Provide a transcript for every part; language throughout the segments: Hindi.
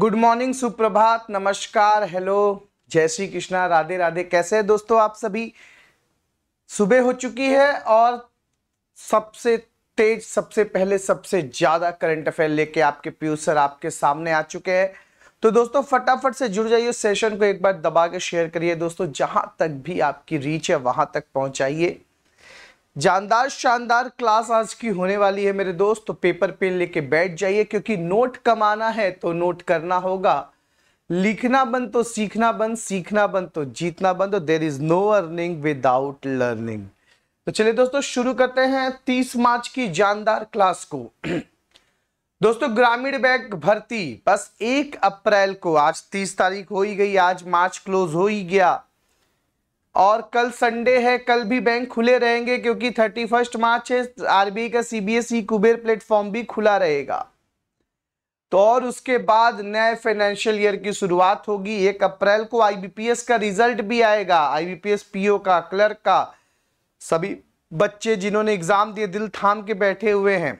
गुड मॉर्निंग सुप्रभात नमस्कार हेलो जय श्री कृष्णा राधे राधे कैसे हैं दोस्तों आप सभी सुबह हो चुकी है और सबसे तेज सबसे पहले सबसे ज़्यादा करंट अफेयर लेके आपके पीयूष सर आपके सामने आ चुके हैं तो दोस्तों फटाफट से जुड़ जाइए सेशन को एक बार दबा के शेयर करिए दोस्तों जहाँ तक भी आपकी रीच है वहाँ तक पहुँचाइए जानदार शानदार क्लास आज की होने वाली है मेरे दोस्त तो पेपर पेन लेके बैठ जाइए क्योंकि नोट कमाना है तो नोट करना होगा लिखना बंद तो सीखना बंद सीखना बंद तो जीतना बंद तो there is no earning without learning तो चलिए दोस्तों शुरू करते हैं तीस मार्च की जानदार क्लास को दोस्तों ग्रामीण बैंक भर्ती बस एक अप्रैल को आज तीस तारीख हो ही गई आज मार्च क्लोज हो ही गया और कल संडे है कल भी बैंक खुले रहेंगे क्योंकि थर्टी फर्स्ट मार्च है आरबीआई का सीबीएसई e कुबेर प्लेटफॉर्म भी खुला रहेगा तो और उसके बाद नए फाइनेंशियल ईयर की शुरुआत होगी एक अप्रैल को आईबीपीएस का रिजल्ट भी आएगा आईबीपीएस पीओ का क्लर्क का सभी बच्चे जिन्होंने एग्जाम दिए दिल थाम के बैठे हुए हैं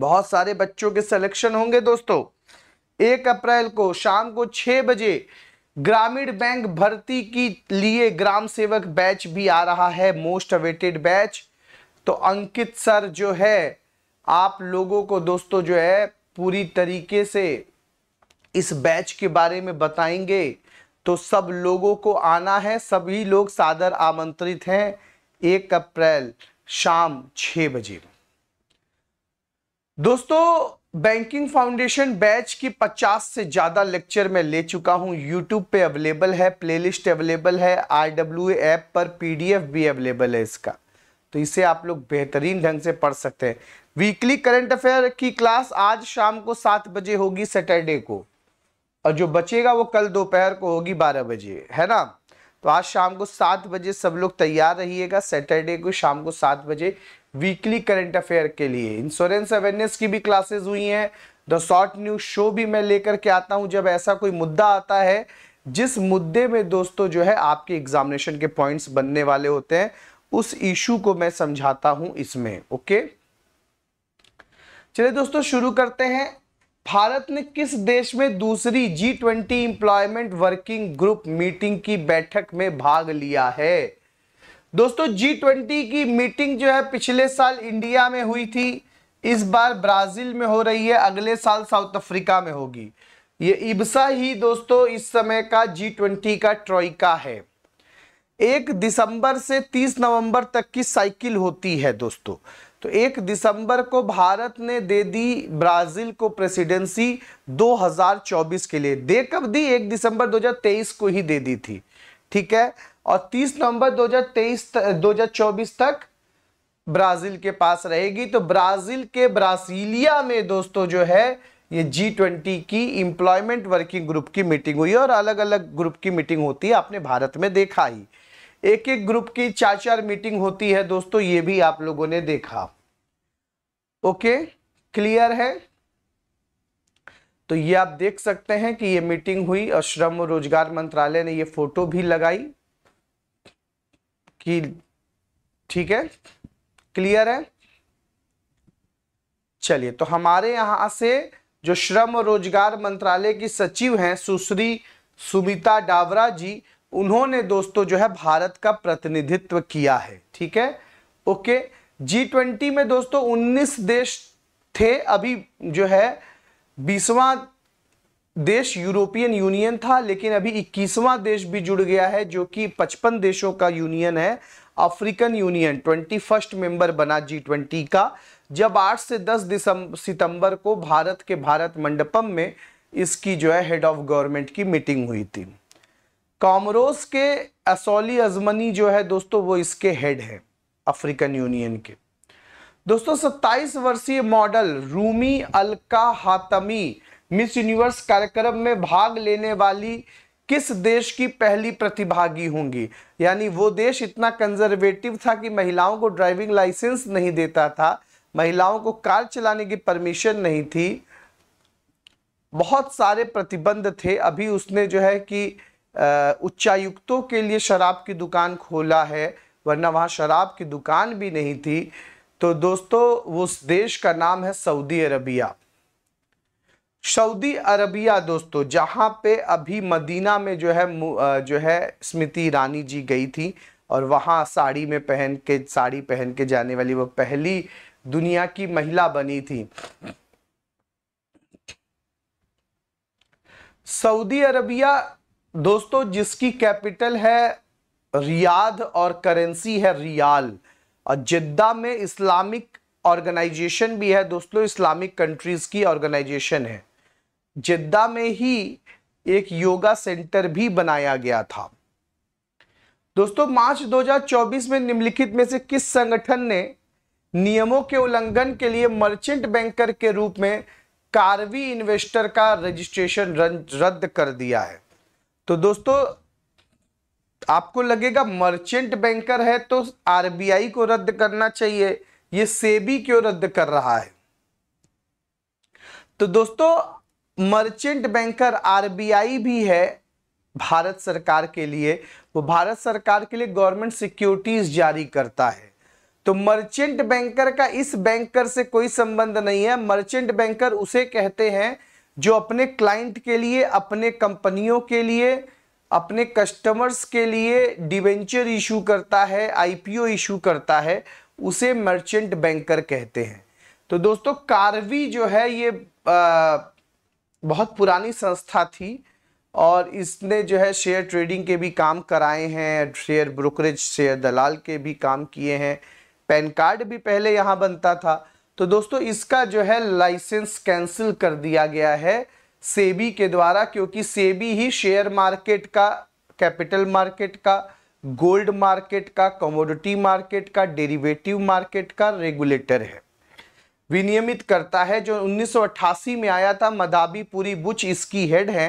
बहुत सारे बच्चों के सिलेक्शन होंगे दोस्तों एक अप्रैल को शाम को छह बजे ग्रामीण बैंक भर्ती की लिए ग्राम सेवक बैच भी आ रहा है मोस्ट अवेटेड बैच तो अंकित सर जो है आप लोगों को दोस्तों जो है पूरी तरीके से इस बैच के बारे में बताएंगे तो सब लोगों को आना है सभी लोग सादर आमंत्रित हैं एक अप्रैल शाम छ बजे दोस्तों बैंकिंग फाउंडेशन बैच की 50 से ज़्यादा लेक्चर मैं ले चुका हूँ यूट्यूब पे अवेलेबल है प्लेलिस्ट अवेलेबल है आई डब्ल्यू ऐप पर पीडीएफ भी अवेलेबल है इसका तो इसे आप लोग बेहतरीन ढंग से पढ़ सकते हैं वीकली करंट अफेयर की क्लास आज शाम को सात बजे होगी सैटरडे को और जो बचेगा वो कल दोपहर को होगी बारह बजे है ना तो आज शाम को सात बजे सब लोग तैयार रहिएगा सैटरडे को शाम को सात बजे वीकली करंट अफेयर के लिए इंश्योरेंस अवेयरनेस की भी क्लासेस हुई हैं द शॉर्ट न्यूज शो भी मैं लेकर के आता हूं जब ऐसा कोई मुद्दा आता है जिस मुद्दे में दोस्तों जो है आपके एग्जामिनेशन के पॉइंट्स बनने वाले होते हैं उस इशू को मैं समझाता हूं इसमें ओके चलिए दोस्तों शुरू करते हैं भारत ने किस देश में दूसरी G twenty employment working group meeting की बैठक में भाग लिया है दोस्तों जी ट्वेंटी की मीटिंग जो है पिछले साल इंडिया में हुई थी इस बार ब्राज़ील में हो रही है अगले साल साउथ अफ्रीका में होगी ये इब्सा ही दोस्तों इस समय का जी ट्वेंटी का ट्रॉइका है एक दिसंबर से तीस नवंबर तक की साइकिल होती है दोस्तों तो एक दिसंबर को भारत ने दे दी ब्राजील को प्रेसिडेंसी 2024 के लिए दे कब दी एक दिसंबर 2023 को ही दे दी थी ठीक है और 30 नवंबर 2023 2024 तक ब्राजील के पास रहेगी तो ब्राजील के ब्रासिलिया में दोस्तों जो है ये जी ट्वेंटी की एम्प्लॉयमेंट वर्किंग ग्रुप की मीटिंग हुई और अलग अलग ग्रुप की मीटिंग होती है आपने भारत में देखा ही एक एक ग्रुप की चार चार मीटिंग होती है दोस्तों ये भी आप लोगों ने देखा ओके क्लियर है तो ये आप देख सकते हैं कि ये मीटिंग हुई और श्रम और रोजगार मंत्रालय ने ये फोटो भी लगाई कि ठीक है क्लियर है चलिए तो हमारे यहां से जो श्रम और रोजगार मंत्रालय की सचिव हैं सुश्री सुमिता डावरा जी उन्होंने दोस्तों जो है भारत का प्रतिनिधित्व किया है ठीक है ओके जी ट्वेंटी में दोस्तों उन्नीस देश थे अभी जो है बीसवा देश यूरोपियन यूनियन था लेकिन अभी इक्कीसवां देश भी जुड़ गया है जो कि पचपन देशों का यूनियन है African Union twenty first member बना जी ट्वेंटी का जब आठ से दस दिसंबर सितंबर को भारत के भारत मंडपम में इसकी जो है हेड ऑफ गवर्नमेंट की मीटिंग हुई थी कॉमरोस के असौली अजमनी जो है दोस्तों वो इसके हेड है अफ्रीकन यूनियन के दोस्तों 27 वर्षीय model Rumi Alqahtani Miss Universe कार्यक्रम में भाग लेने वाली किस देश की पहली प्रतिभागी होंगी यानी वो देश इतना कंजर्वेटिव था कि महिलाओं को ड्राइविंग लाइसेंस नहीं देता था महिलाओं को कार चलाने की परमिशन नहीं थी बहुत सारे प्रतिबंध थे अभी उसने जो है कि उच्चायुक्तों के लिए शराब की दुकान खोला है वरना वहाँ शराब की दुकान भी नहीं थी तो दोस्तों उस देश का नाम है सऊदी अरबिया सऊदी अरबिया दोस्तों जहाँ पे अभी मदीना में जो है जो है स्मृति ईरानी जी गई थी और वहाँ साड़ी में पहन के साड़ी पहन के जाने वाली वो पहली दुनिया की महिला बनी थी सऊदी अरबिया दोस्तों जिसकी कैपिटल है रियाद और करेंसी है रियाल और जिद्दा में इस्लामिक ऑर्गेनाइजेशन भी है दोस्तों इस्लामिक कंट्रीज़ की ऑर्गेनाइजेशन है जिद्दा में ही एक योगा सेंटर भी बनाया गया था दोस्तों मार्च 2024 में निम्नलिखित में से किस संगठन ने नियमों के उल्लंघन के लिए मर्चेंट बैंकर के रूप में कार्वी इन्वेस्टर का रजिस्ट्रेशन रद्द कर दिया है तो दोस्तों आपको लगेगा मर्चेंट बैंकर है तो आरबीआई को रद्द करना चाहिए ये सेबी क्यों रद्द कर रहा है तो दोस्तों मर्चेंट बैंकर आरबीआई भी है भारत सरकार के लिए वो भारत सरकार के लिए गवर्नमेंट सिक्योरिटीज जारी करता है तो मर्चेंट बैंकर का इस बैंकर से कोई संबंध नहीं है मर्चेंट बैंकर उसे कहते हैं जो अपने क्लाइंट के लिए अपने कंपनियों के लिए अपने कस्टमर्स के लिए डिवेंचर इशू करता है आईपीओ इशू करता है उसे मर्चेंट बैंकर कहते हैं तो दोस्तों कारवी जो है ये आ, बहुत पुरानी संस्था थी और इसने जो है शेयर ट्रेडिंग के भी काम कराए हैं शेयर ब्रोकरेज शेयर दलाल के भी काम किए हैं पैन कार्ड भी पहले यहाँ बनता था तो दोस्तों इसका जो है लाइसेंस कैंसिल कर दिया गया है सेबी के द्वारा क्योंकि सेबी ही शेयर मार्केट का कैपिटल मार्केट का गोल्ड मार्केट का कमोडिटी मार्केट का डेरिवेटिव मार्केट का रेगुलेटर है विनियमित करता है जो 1988 में आया था मदाबी पूरी बुच इसकी हेड है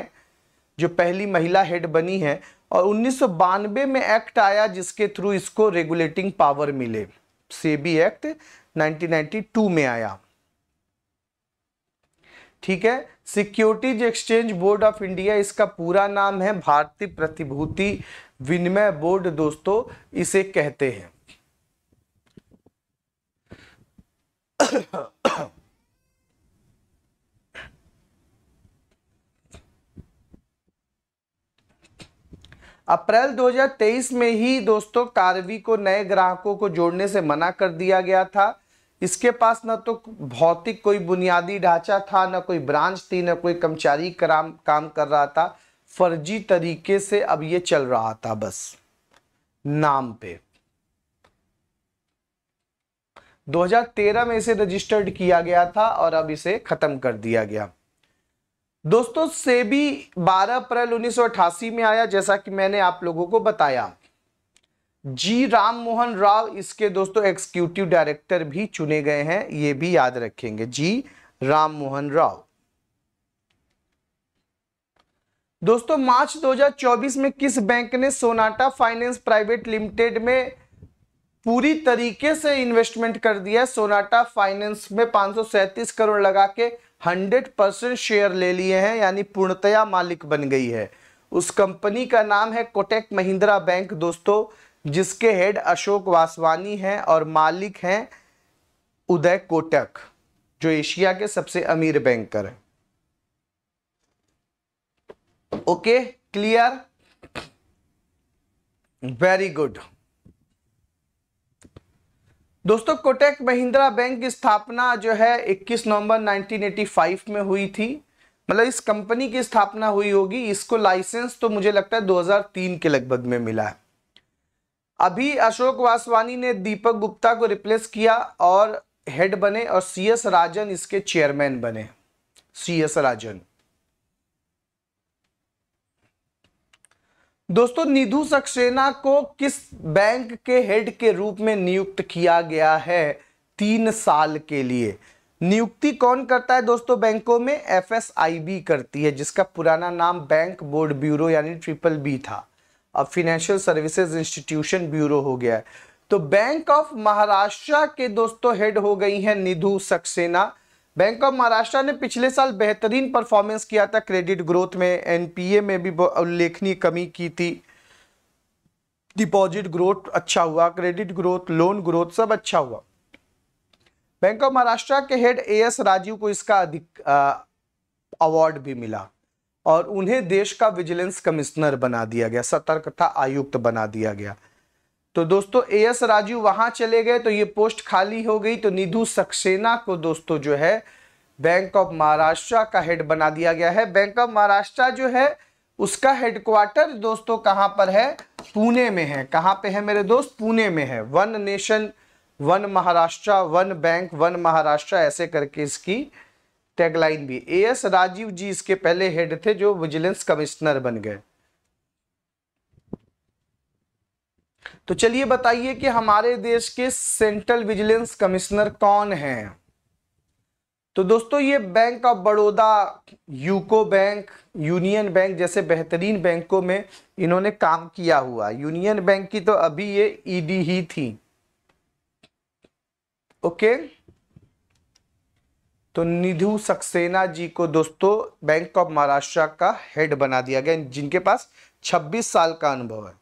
जो पहली महिला हेड बनी है और उन्नीस में एक्ट आया जिसके थ्रू इसको रेगुलेटिंग पावर मिले सेबी एक्ट 1992 में आया ठीक है securities exchange board of India इसका पूरा नाम है भारतीय प्रतिभूति विनिमय बोर्ड दोस्तों इसे कहते हैं अप्रैल 2023 में ही दोस्तों कार्वी को नए ग्राहकों को जोड़ने से मना कर दिया गया था इसके पास न तो भौतिक कोई बुनियादी ढांचा था न कोई ब्रांच थी न कोई कर्मचारी काम काम कर रहा था फर्जी तरीके से अब ये चल रहा था बस नाम पे 2013 में इसे रजिस्टर्ड किया गया था और अब इसे खत्म कर दिया गया दोस्तों सेबी 12 अप्रैल 1988 में आया जैसा कि मैंने आप लोगों को बताया जी राम मोहन राव इसके दोस्तों एक्सिक्यूटिव डायरेक्टर भी चुने गए हैं ये भी याद रखेंगे जी राम मोहन राव दोस्तों मार्च 2024 में किस बैंक ने सोनाटा फाइनेंस प्राइवेट लिमिटेड में पूरी तरीके से इन्वेस्टमेंट कर दिया है सोनाटा फाइनेंस में पांच करोड़ लगा के 100 परसेंट शेयर ले लिए हैं यानी पूर्णतया मालिक बन गई है उस कंपनी का नाम है कोटेक महिंद्रा बैंक दोस्तों जिसके हेड अशोक वासवानी हैं और मालिक हैं उदय कोटक जो एशिया के सबसे अमीर बैंकर हैं ओके क्लियर वेरी गुड दोस्तों कोटक महिंद्रा बैंक की स्थापना जो है 21 नवंबर 1985 में हुई थी मतलब इस कंपनी की स्थापना हुई होगी इसको लाइसेंस तो मुझे लगता है 2003 के लगभग में मिला है अभी अशोक वासवानी ने दीपक गुप्ता को रिप्लेस किया और हेड बने और सी एस राजन इसके चेयरमैन बने सी एस राजन दोस्तों निधु सक्सेना को किस बैंक के हेड के रूप में नियुक्त किया गया है तीन साल के लिए नियुक्ति कौन करता है दोस्तों बैंकों में एफएसआईबी करती है जिसका पुराना नाम बैंक बोर्ड ब्यूरो यानी ट्रिपल बी था अब फिनेंशियल सर्विसेज इंस्टीट्यूशन ब्यूरो हो गया है तो बैंक ऑफ महाराष्ट्र के दोस्तों हेड हो गई हैं निधु सक्सेना बैंक ऑफ महाराष्ट्र ने पिछले साल बेहतरीन परफॉर्मेंस किया था क्रेडिट ग्रोथ में एनपीए में भी उल्लेखनीय कमी की थी डिपॉजिट ग्रोथ अच्छा हुआ क्रेडिट ग्रोथ लोन ग्रोथ सब अच्छा हुआ बैंक ऑफ महाराष्ट्र के हेड एएस राजीव को इसका अधिक अवार्ड भी मिला और उन्हें देश का विजिलेंस कमिश्नर बना दिया गया सतर्कता आयुक्त बना दिया गया तो दोस्तों ए एस राजू वहां चले गए तो ये पोस्ट खाली हो गई तो निधु सक्सेना को दोस्तों जो है बैंक ऑफ महाराष्ट्र का हेड बना दिया गया है बैंक ऑफ महाराष्ट्र जो है उसका हेडक्वार्टर दोस्तों कहाँ पर है पुणे में है कहां पे है मेरे दोस्त पुणे में है one nation one Maharashtra one bank one Maharashtra ऐसे करके इसकी टैगलाइन भी ए एस राजीव जी इसके पहले हेड थे जो विजिलेंस कमिश्नर बन गए तो चलिए बताइए कि हमारे देश के सेंट्रल विजिलेंस कमिश्नर कौन हैं तो दोस्तों ये Bank of Baroda UCO Bank Union Bank जैसे बेहतरीन बैंकों में इन्होंने काम किया हुआ यूनियन बैंक की तो अभी ये ईडी e ही थी ओके okay? तो निधु सक्सेना जी को दोस्तों बैंक ऑफ महाराष्ट्र का हेड बना दिया गया जिनके पास 26 साल का अनुभव है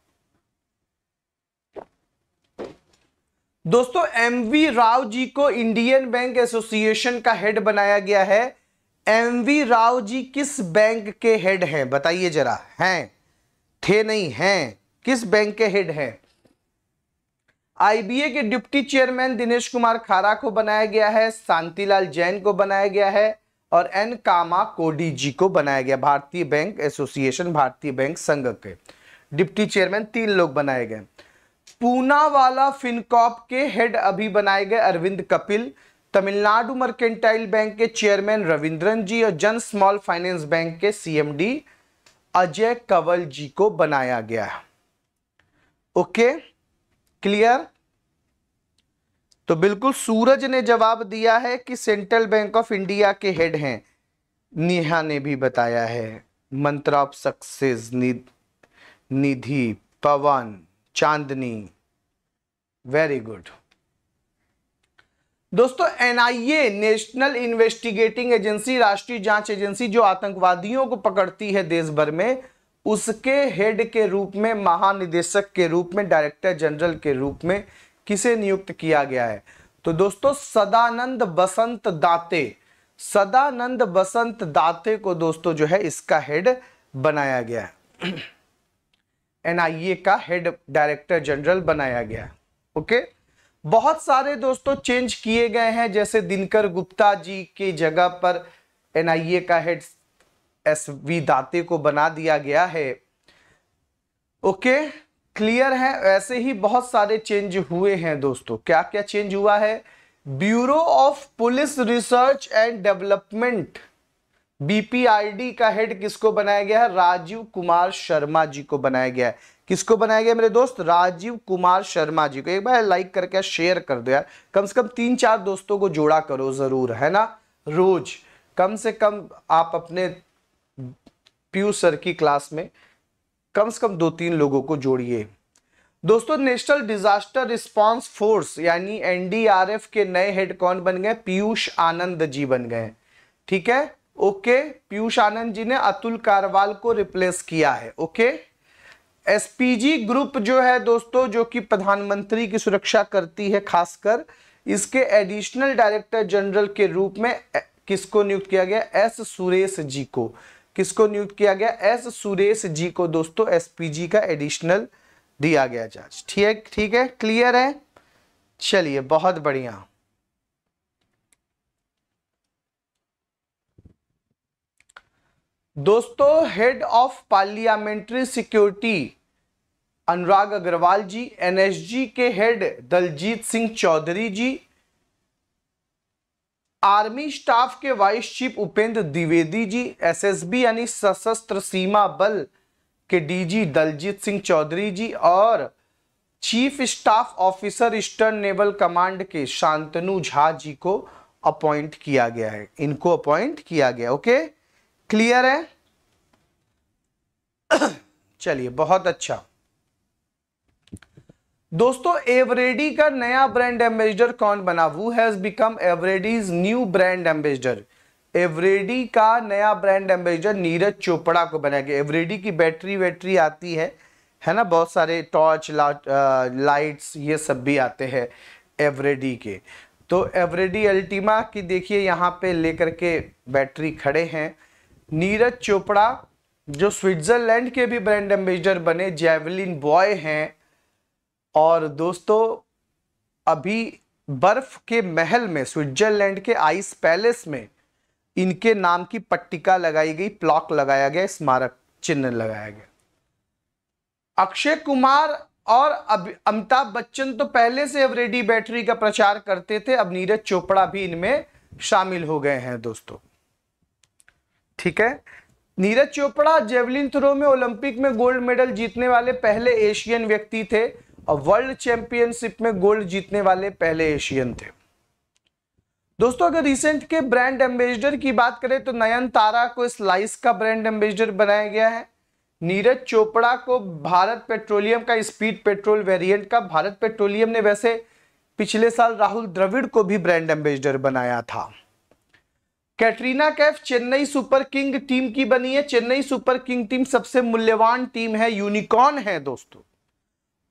दोस्तों एमवी राव जी को इंडियन बैंक एसोसिएशन का हेड बनाया गया है एमवी राव जी किस बैंक के हेड हैं बताइए जरा हैं थे नहीं हैं किस बैंक के हेड हैं आईबीए के डिप्टी चेयरमैन दिनेश कुमार खारा को बनाया गया है शांतिलाल जैन को बनाया गया है और एन कामा कोडी जी को बनाया गया भारतीय बैंक एसोसिएशन भारतीय बैंक संघ के डिप्टी चेयरमैन तीन लोग बनाए गए पूनावाला फिनकॉप के हेड अभी बनाए गए अरविंद कपिल तमिलनाडु मर्केंटाइल बैंक के चेयरमैन रविंद्रन जी और जन स्मॉल फाइनेंस बैंक के सीएमडी अजय कंवल जी को बनाया गया ओके okay? क्लियर तो बिल्कुल सूरज ने जवाब दिया है कि सेंट्रल बैंक ऑफ इंडिया के हेड हैं नेहा ने भी बताया है mantra of success Nidhi Pawan Chandni very good दोस्तों एनआईए नेशनल इन्वेस्टिगेटिंग एजेंसी राष्ट्रीय जांच एजेंसी जो आतंकवादियों को पकड़ती है देश भर में उसके हेड के रूप में महानिदेशक के रूप में डायरेक्टर जनरल के रूप में किसे नियुक्त किया गया है तो दोस्तों सदानंद बसंत दाते सदानंद बसंत दाते को दोस्तों जो है इसका हेड बनाया गया एनआईए का हेड डायरेक्टर जनरल बनाया गया ओके बहुत सारे दोस्तों चेंज किए गए हैं जैसे दिनकर गुप्ता जी की जगह पर एनआईए का हेड एस वी दाते को बना दिया गया है ओके क्लियर है ऐसे ही बहुत सारे चेंज हुए हैं दोस्तों क्या क्या चेंज हुआ है bureau of police research and development BPID का हेड किसको बनाया गया है राजीव कुमार शर्मा जी को बनाया गया है किसको बनाया गया मेरे दोस्त राजीव कुमार शर्मा जी को एक बार लाइक करके शेयर कर दो यार कम से कम तीन चार दोस्तों को जोड़ा करो जरूर है ना रोज कम से कम आप अपने पीयू सर की क्लास में कम से कम दो तीन लोगों को जोड़िए दोस्तों नेशनल डिजास्टर रिस्पांस फोर्स यानी एनडीआरएफ के नए हेड कौन बन गए पीयूष आनंद जी बन गए ठीक है ओके पीयूष आनंद जी ने अतुल कारवाल को रिप्लेस किया है ओके एसपीजी ग्रुप जो है दोस्तों जो कि प्रधानमंत्री की सुरक्षा करती है खासकर इसके एडिशनल डायरेक्टर जनरल के रूप में किसको नियुक्त किया गया एस सुरेश जी को किसको नियुक्त किया गया एस सुरेश जी को दोस्तों एसपीजी का एडिशनल दिया गया जज ठीक है ठीक है क्लियर है चलिए बहुत बढ़िया दोस्तों head of parliamentary security Anurag Agarwal ji NSG के head Daljit Singh Chaudhary ji army staff के vice chief Upendra Dwivedi ji SSB यानी सशस्त्र सीमा बल के डीजी दलजीत सिंह चौधरी जी और chief staff officer eastern naval command के शांतनु झा जी को अपॉइंट किया गया है इनको अपॉइंट किया गया ओके क्लियर है चलिए बहुत अच्छा दोस्तों एवरेडी का नया ब्रांड एम्बेसडर कौन बना वो has become Eveready's new brand ambassador Eveready का नया ब्रांड एम्बेसडर नीरज चोपड़ा को बनाया गया एवरेडी की बैटरी वैटरी आती है है ना बहुत सारे टॉर्च ला, लाइट्स ये सब भी आते हैं एवरेडी के तो एवरेडी अल्टीमा की देखिए यहाँ पे लेकर के बैटरी खड़े हैं नीरज चोपड़ा जो स्विट्ज़रलैंड के भी ब्रांड एम्बेसडर बने जेवलिन बॉय हैं और दोस्तों अभी बर्फ के महल में स्विट्जरलैंड के आइस पैलेस में इनके नाम की पट्टिका लगाई गई प्लॉक लगाया गया स्मारक चिन्ह लगाया गया अक्षय कुमार और अमिताभ बच्चन तो पहले से अब रेडी बैटरी का प्रचार करते थे अब नीरज चोपड़ा भी इनमें शामिल हो गए हैं दोस्तों ठीक है नीरज चोपड़ा जेवलिन थ्रो में ओलंपिक में गोल्ड मेडल जीतने वाले पहले एशियन व्यक्ति थे और वर्ल्ड चैंपियनशिप में गोल्ड जीतने वाले पहले एशियन थे दोस्तों अगर रिसेंट के ब्रांड एम्बेसडर की बात करें तो नयन तारा को स्लाइस का ब्रांड एम्बेसडर बनाया गया है नीरज चोपड़ा को भारत पेट्रोलियम का स्पीड पेट्रोल वेरिएंट का भारत पेट्रोलियम ने वैसे पिछले साल राहुल द्रविड़ को भी ब्रांड एम्बेसडर बनाया था Katrina Kaif Chennai Super King team की बनी है चेन्नई सुपर किंग टीम सबसे मूल्यवान टीम है यूनिकॉर्न है दोस्तों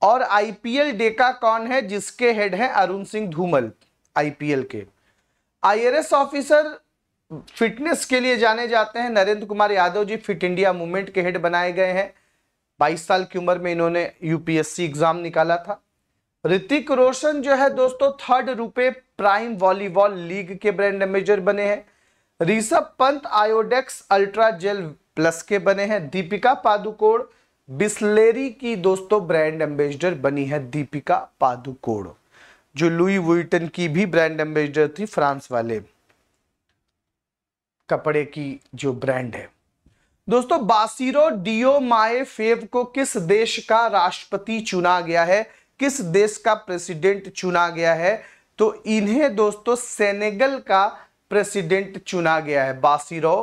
और आईपीएल डेका कौन है जिसके हेड हैं अरुण सिंह धूमल आईपीएल के आईआरएस ऑफिसर फिटनेस के लिए जाने जाते हैं Narendra Kumar Yadav ji Fit India Movement के हेड बनाए गए हैं 22 साल की उम्र में इन्होंने यूपीएससी एग्जाम निकाला था ऋतिक रोशन जो है दोस्तों third RuPay prime volleyball league के ब्रांड एम्बेजर बने हैं Rishabh Pant Iodex ultra gel plus के बने हैं दीपिका पादुकोड़ बिस्लेरी की दोस्तों ब्रांड एम्बेसडर बनी है दीपिका पादुकोण जो लुई वुइटन की भी ब्रांड एम्बेसडर थी फ्रांस वाले कपड़े की जो ब्रांड है दोस्तों बासिरो डियो माए फेव को किस देश का राष्ट्रपति चुना गया है किस देश का प्रेसिडेंट चुना गया है तो इन्हें दोस्तों सेनेगल का प्रेसिडेंट चुना गया है बासीरो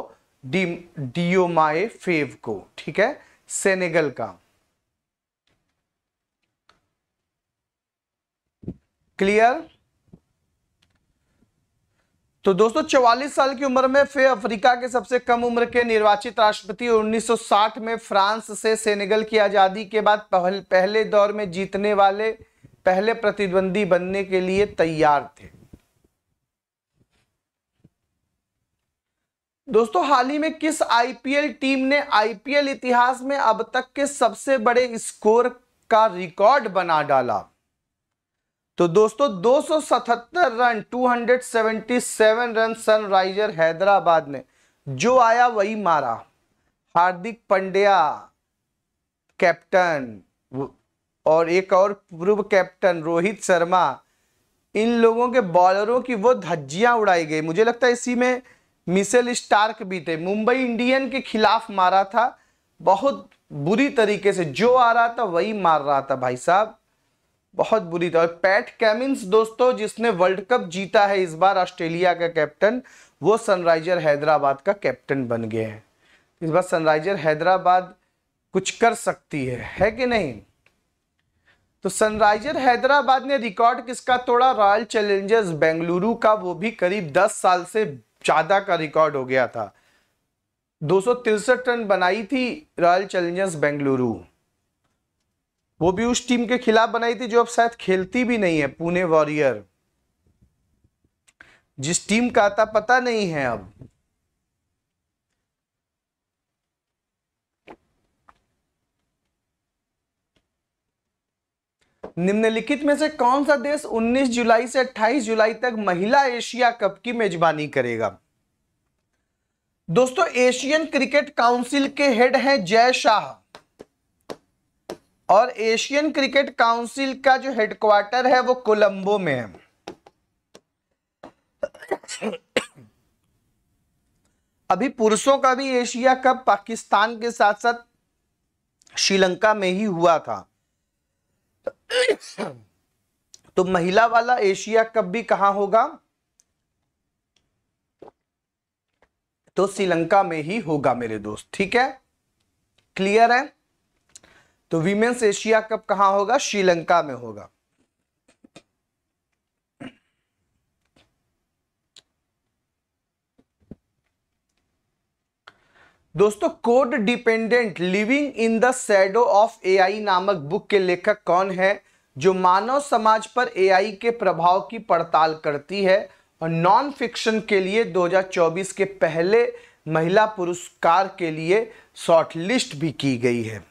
डी माए फेव को ठीक है सेनेगल का क्लियर तो दोस्तों 44 साल की उम्र में फिर अफ्रीका के सबसे कम उम्र के निर्वाचित राष्ट्रपति 1960 में फ्रांस से सेनेगल की आज़ादी के बाद पहले दौर में जीतने वाले पहले प्रतिद्वंदी बनने के लिए तैयार थे दोस्तों हाल ही में किस आईपीएल टीम ने आईपीएल इतिहास में अब तक के सबसे बड़े स्कोर का रिकॉर्ड बना डाला तो दोस्तों 277 रन 277 रन सनराइजर हैदराबाद ने जो आया वही मारा हार्दिक पंड्या कैप्टन और एक और पूर्व कैप्टन रोहित शर्मा इन लोगों के बॉलरों की वो धज्जियां उड़ाई गई मुझे लगता है इसी में मिसेल स्टार्क भी थे मुंबई इंडियन के खिलाफ मारा था बहुत बुरी तरीके से जो आ रहा था वही मार रहा था भाई साहब बहुत बुरी था तो। पैट कैमिंस दोस्तों जिसने वर्ल्ड कप जीता है इस बार ऑस्ट्रेलिया का कैप्टन वो सनराइजर हैदराबाद का कैप्टन बन गए हैं इस बार सनराइजर हैदराबाद कुछ कर सकती है है कि नहीं तो सनराइजर हैदराबाद ने रिकॉर्ड किसका तोड़ा रॉयल चैलेंजर्स बेंगलुरु का वो भी करीब 10 साल से ज़्यादा का रिकॉर्ड हो गया था दो टन बनाई थी रॉयल चैलेंजर्स बेंगलुरु वो भी उस टीम के खिलाफ बनाई थी जो अब शायद खेलती भी नहीं है पुणे वॉरियर जिस टीम का आता पता नहीं है अब निम्नलिखित में से कौन सा देश 19 जुलाई से 28 जुलाई तक महिला एशिया कप की मेजबानी करेगा दोस्तों एशियन क्रिकेट काउंसिल के हेड हैं जय शाह और एशियन क्रिकेट काउंसिल का जो हेडक्वार्टर है वो कोलंबो में है अभी पुरुषों का भी एशिया कप पाकिस्तान के साथ साथ श्रीलंका में ही हुआ था तो महिला वाला एशिया कप भी कहां होगा तो श्रीलंका में ही होगा मेरे दोस्त ठीक है क्लियर है तो वीमेंस एशिया कप कहां होगा श्रीलंका में होगा दोस्तों code dependent living in the shadow of AI नामक बुक के लेखक कौन है जो मानव समाज पर एआई के प्रभाव की पड़ताल करती है और नॉन फिक्शन के लिए 2024 के पहले महिला पुरस्कार के लिए शॉर्टलिस्ट भी की गई है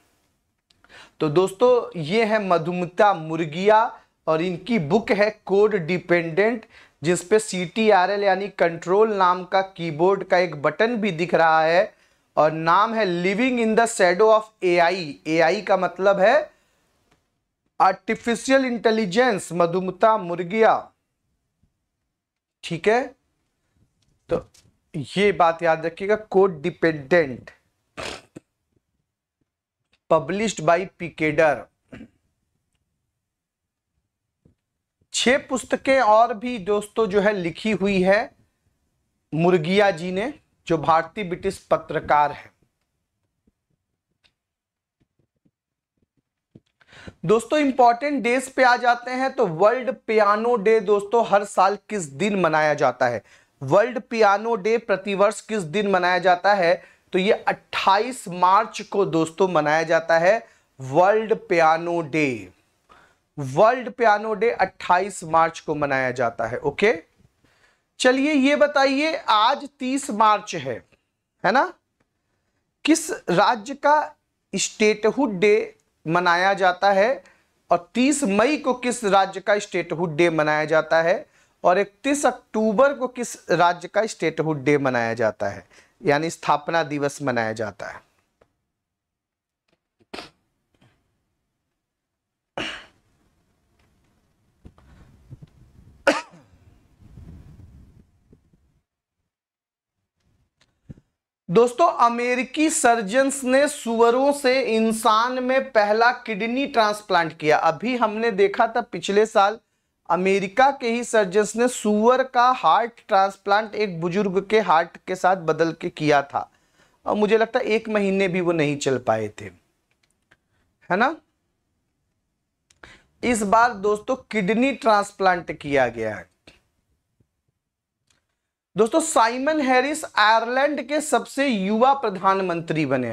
तो दोस्तों ये है मधुमिता मुर्गिया और इनकी बुक है कोड डिपेंडेंट जिसपे सी टी आर एल यानी कंट्रोल नाम का कीबोर्ड का एक बटन भी दिख रहा है और नाम है living in the shadow of AI AI का मतलब है आर्टिफिशियल इंटेलिजेंस मधुमता मुर्गिया ठीक है तो ये बात याद रखिएगा code dependent published by Picador छह पुस्तकें और भी दोस्तों जो है लिखी हुई है मुर्गिया जी ने जो भारतीय ब्रिटिश पत्रकार है दोस्तों इंपॉर्टेंट डेज पे आ जाते हैं तो वर्ल्ड पियानो डे दोस्तों हर साल किस दिन मनाया जाता है वर्ल्ड पियानो डे प्रतिवर्ष किस दिन मनाया जाता है तो ये 28 मार्च को दोस्तों मनाया जाता है world piano day world piano day 28 March को मनाया जाता है ओके okay? चलिए ये बताइए आज तीस मार्च है है ना किस राज्य का स्टेटहुड डे मनाया जाता है और 30 मई को किस राज्य का स्टेटहुड डे मनाया जाता है और 31 अक्टूबर को किस राज्य का स्टेटहुड डे मनाया जाता है यानी स्थापना दिवस मनाया जाता है दोस्तों अमेरिकी सर्जन्स ने सुअरों से इंसान में पहला किडनी ट्रांसप्लांट किया अभी हमने देखा था पिछले साल अमेरिका के ही सर्जन्स ने सुअर का हार्ट ट्रांसप्लांट एक बुजुर्ग के हार्ट के साथ बदल के किया था और मुझे लगता है एक महीने भी वो नहीं चल पाए थे है ना इस बार दोस्तों किडनी ट्रांसप्लांट किया गया है दोस्तों साइमन हैरिस आयरलैंड के सबसे युवा प्रधानमंत्री बने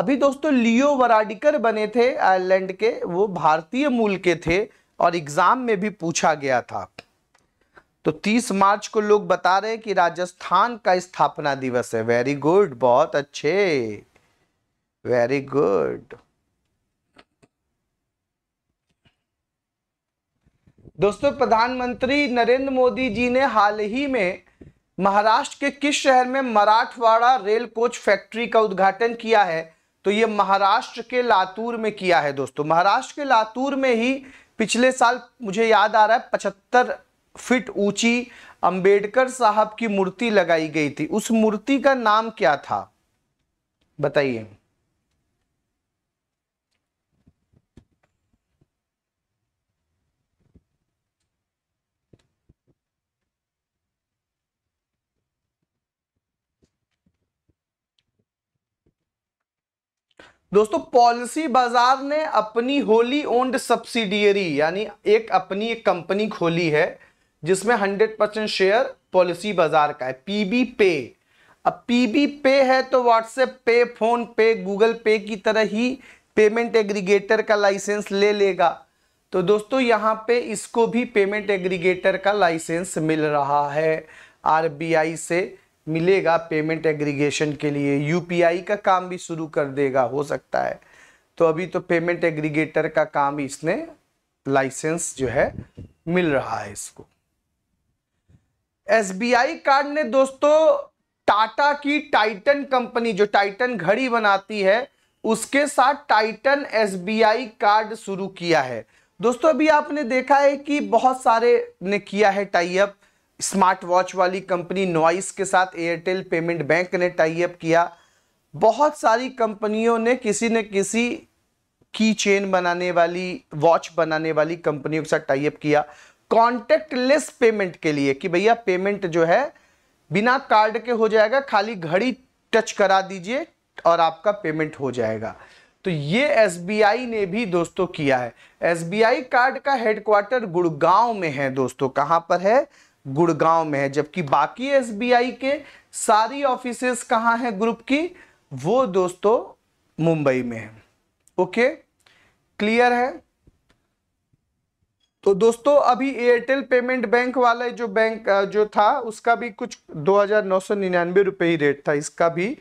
अभी दोस्तों लियो वराडिकर बने थे आयरलैंड के वो भारतीय मूल के थे और एग्जाम में भी पूछा गया था तो 30 मार्च को लोग बता रहे हैं कि राजस्थान का स्थापना दिवस है वेरी गुड बहुत अच्छे वेरी गुड दोस्तों प्रधानमंत्री नरेंद्र मोदी जी ने हाल ही में महाराष्ट्र के किस शहर में मराठवाड़ा रेल कोच फैक्ट्री का उद्घाटन किया है तो ये महाराष्ट्र के लातूर में किया है दोस्तों महाराष्ट्र के लातूर में ही पिछले साल मुझे याद आ रहा है पचहत्तर फिट ऊंची अंबेडकर साहब की मूर्ति लगाई गई थी उस मूर्ति का नाम क्या था बताइए दोस्तों पॉलिसी बाजार ने अपनी होली ओन्ड सब्सिडियरी यानी एक अपनी एक कंपनी खोली है जिसमें 100 परसेंट शेयर पॉलिसी बाजार का है पीबी पे अब पीबी पे है तो व्हाट्सएप पे फोन पे गूगल पे की तरह ही पेमेंट एग्रीगेटर का लाइसेंस ले लेगा तो दोस्तों यहाँ पे इसको भी पेमेंट एग्रीगेटर का लाइसेंस मिल रहा है आरबीआई से मिलेगा पेमेंट एग्रीगेशन के लिए यूपीआई का काम भी शुरू कर देगा हो सकता है तो अभी तो पेमेंट एग्रीगेटर का काम इसने लाइसेंस जो है मिल रहा है इसको एसबीआई कार्ड ने दोस्तों टाटा की टाइटन कंपनी जो टाइटन घड़ी बनाती है उसके साथ टाइटन एसबीआई कार्ड शुरू किया है दोस्तों अभी आपने देखा है कि बहुत सारे ने किया है टाइप स्मार्ट वॉच वाली कंपनी नॉइस के साथ एयरटेल पेमेंट बैंक ने टाइप किया बहुत सारी कंपनियों ने किसी न किसी की चेन बनाने वाली वॉच बनाने वाली कंपनियों के साथ टाइप किया लेस पेमेंट के लिए कि भैया पेमेंट जो है बिना कार्ड के हो जाएगा खाली घड़ी टच करा दीजिए और आपका पेमेंट हो जाएगा तो ये एस ने भी दोस्तों किया है एस कार्ड का हेडक्वार्टर गुड़गांव में है दोस्तों कहां पर है गुड़गांव में है जबकि बाकी एसबीआई के सारी ऑफिस कहाँ हैं ग्रुप की वो दोस्तों मुंबई में है ओके क्लियर है तो दोस्तों अभी एयरटेल पेमेंट बैंक वाला जो बैंक जो था उसका भी कुछ दो हजार नौ सौ निन्यानवे रुपये ही रेट था इसका भी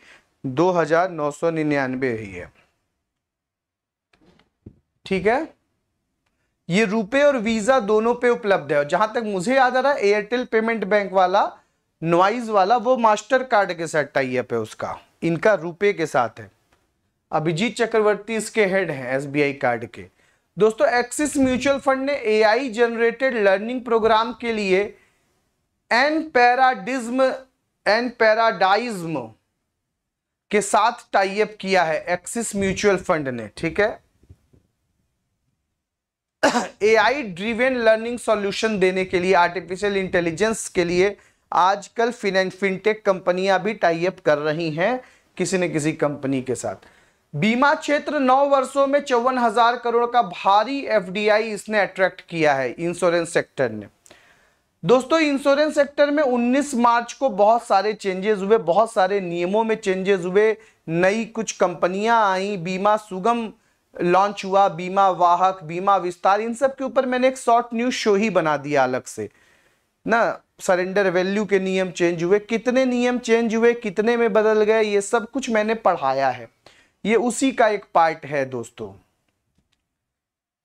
दो हजार नौ सौ ही है ठीक है ये रुपए और वीजा दोनों पे उपलब्ध है और जहां तक मुझे याद आ रहा है एयरटेल पेमेंट बैंक वाला नॉइज वाला वो मास्टर कार्ड के साथ टाइप है उसका इनका रुपए के साथ है अभिजीत चक्रवर्ती इसके हेड हैं एसबीआई कार्ड के दोस्तों एक्सिस म्यूचुअल फंड ने एआई जनरेटेड लर्निंग प्रोग्राम के लिए एन पैराडिज्म एन पैराडाइज्म के साथ टाइप किया है एक्सिस म्यूचुअल फंड ने ठीक है एआई ड्रीवेन लर्निंग सॉल्यूशन देने के लिए आर्टिफिशियल इंटेलिजेंस के लिए आजकल फिनटेक कंपनियां भी टाइप कर रही हैं किसी न किसी कंपनी के साथ बीमा क्षेत्र नौ वर्षों में चौवन हजार करोड़ का भारी एफडीआई इसने अट्रैक्ट किया है इंश्योरेंस सेक्टर ने दोस्तों इंश्योरेंस सेक्टर में 19 मार्च को बहुत सारे चेंजेस हुए बहुत सारे नियमों में चेंजेस हुए नई कुछ कंपनियां आई बीमा सुगम लॉन्च हुआ बीमा वाहक बीमा विस्तार इन सब के ऊपर मैंने एक शॉर्ट न्यूज शो ही बना दिया अलग से ना सरेंडर वैल्यू के नियम चेंज हुए कितने नियम चेंज हुए कितने में बदल गए ये सब कुछ मैंने पढ़ाया है ये उसी का एक पार्ट है दोस्तों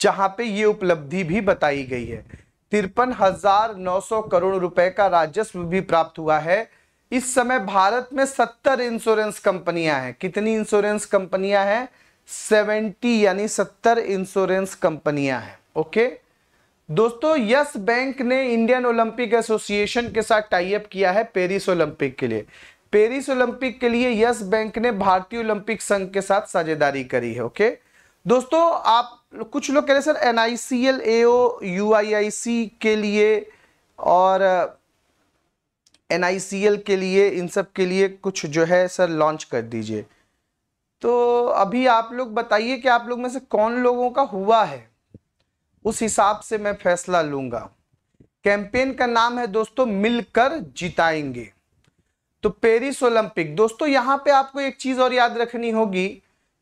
जहां पे ये उपलब्धि भी बताई गई है तिरपन हजार नौ सौ करोड़ रुपए का राजस्व भी प्राप्त हुआ है इस समय भारत में सत्तर इंश्योरेंस कंपनियां हैं कितनी इंश्योरेंस कंपनियां हैं सेवेंटी यानी सत्तर इंश्योरेंस कंपनियां हैं ओके दोस्तों यस बैंक ने इंडियन ओलंपिक एसोसिएशन के साथ टाइप किया है पेरिस ओलंपिक के लिए पेरिस ओलंपिक के लिए यस बैंक ने भारतीय ओलंपिक संघ के साथ साझेदारी करी है ओके दोस्तों आप कुछ लोग कह रहे sir N I C L A O U I I C के लिए और एन आई सी एल के लिए इन सब के लिए कुछ जो है सर लॉन्च कर दीजिए तो अभी आप लोग बताइए कि आप लोग में से कौन लोगों का हुआ है उस हिसाब से मैं फैसला लूंगा कैंपेन का नाम है दोस्तों मिलकर जिताएंगे तो पेरिस ओलंपिक दोस्तों यहाँ पे आपको एक चीज और याद रखनी होगी